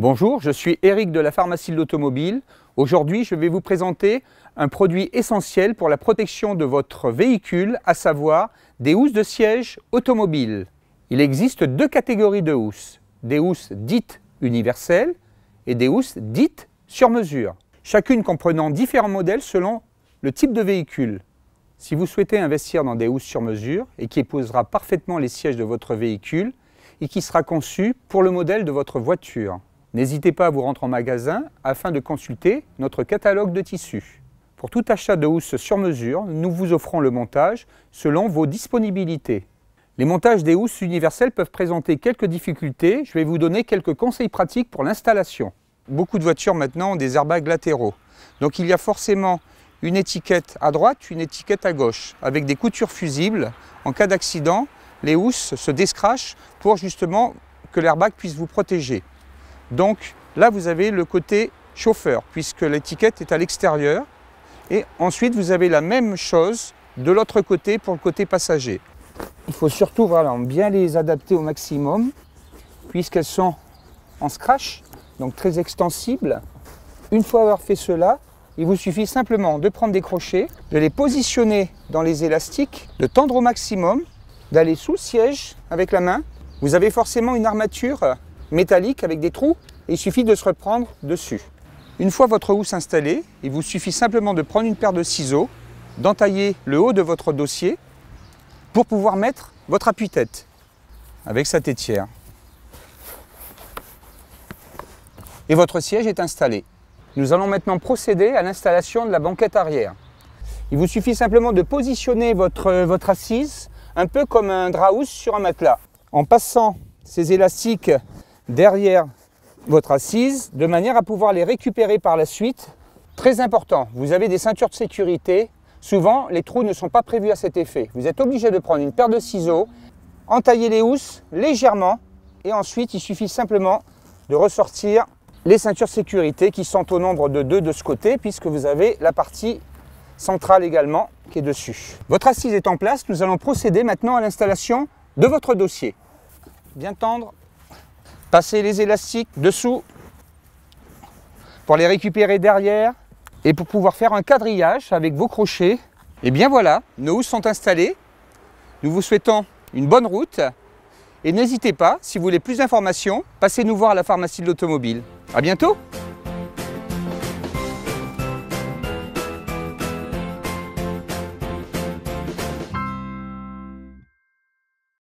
Bonjour, je suis Eric de la pharmacie de l'automobile. Aujourd'hui, je vais vous présenter un produit essentiel pour la protection de votre véhicule, à savoir des housses de siège automobiles. Il existe deux catégories de housses, des housses dites universelles et des housses dites sur mesure, chacune comprenant différents modèles selon le type de véhicule. Si vous souhaitez investir dans des housses sur mesure et qui épousera parfaitement les sièges de votre véhicule et qui sera conçu pour le modèle de votre voiture, N'hésitez pas à vous rendre en magasin afin de consulter notre catalogue de tissus. Pour tout achat de housses sur mesure, nous vous offrons le montage selon vos disponibilités. Les montages des housses universelles peuvent présenter quelques difficultés. Je vais vous donner quelques conseils pratiques pour l'installation. Beaucoup de voitures maintenant ont des airbags latéraux. Donc il y a forcément une étiquette à droite, une étiquette à gauche, avec des coutures fusibles. En cas d'accident, les housses se descrachent pour justement que l'airbag puisse vous protéger. Donc là, vous avez le côté chauffeur, puisque l'étiquette est à l'extérieur. Et ensuite, vous avez la même chose de l'autre côté pour le côté passager. Il faut surtout bien les adapter au maximum, puisqu'elles sont en scratch, donc très extensibles. Une fois avoir fait cela, il vous suffit simplement de prendre des crochets, de les positionner dans les élastiques, de tendre au maximum, d'aller sous le siège avec la main. Vous avez forcément une armature métallique avec des trous et il suffit de se reprendre dessus. Une fois votre housse installée, il vous suffit simplement de prendre une paire de ciseaux, d'entailler le haut de votre dossier pour pouvoir mettre votre appui-tête avec sa tétière. Et votre siège est installé. Nous allons maintenant procéder à l'installation de la banquette arrière. Il vous suffit simplement de positionner votre, euh, votre assise un peu comme un draus sur un matelas. En passant ces élastiques derrière votre assise de manière à pouvoir les récupérer par la suite. Très important, vous avez des ceintures de sécurité. Souvent, les trous ne sont pas prévus à cet effet. Vous êtes obligé de prendre une paire de ciseaux, entailler les housses légèrement et ensuite il suffit simplement de ressortir les ceintures de sécurité qui sont au nombre de deux de ce côté puisque vous avez la partie centrale également qui est dessus. Votre assise est en place, nous allons procéder maintenant à l'installation de votre dossier. Bien tendre, Passez les élastiques dessous pour les récupérer derrière et pour pouvoir faire un quadrillage avec vos crochets. Et bien voilà, nos housses sont installées. Nous vous souhaitons une bonne route et n'hésitez pas, si vous voulez plus d'informations, passez nous voir à la pharmacie de l'automobile. À bientôt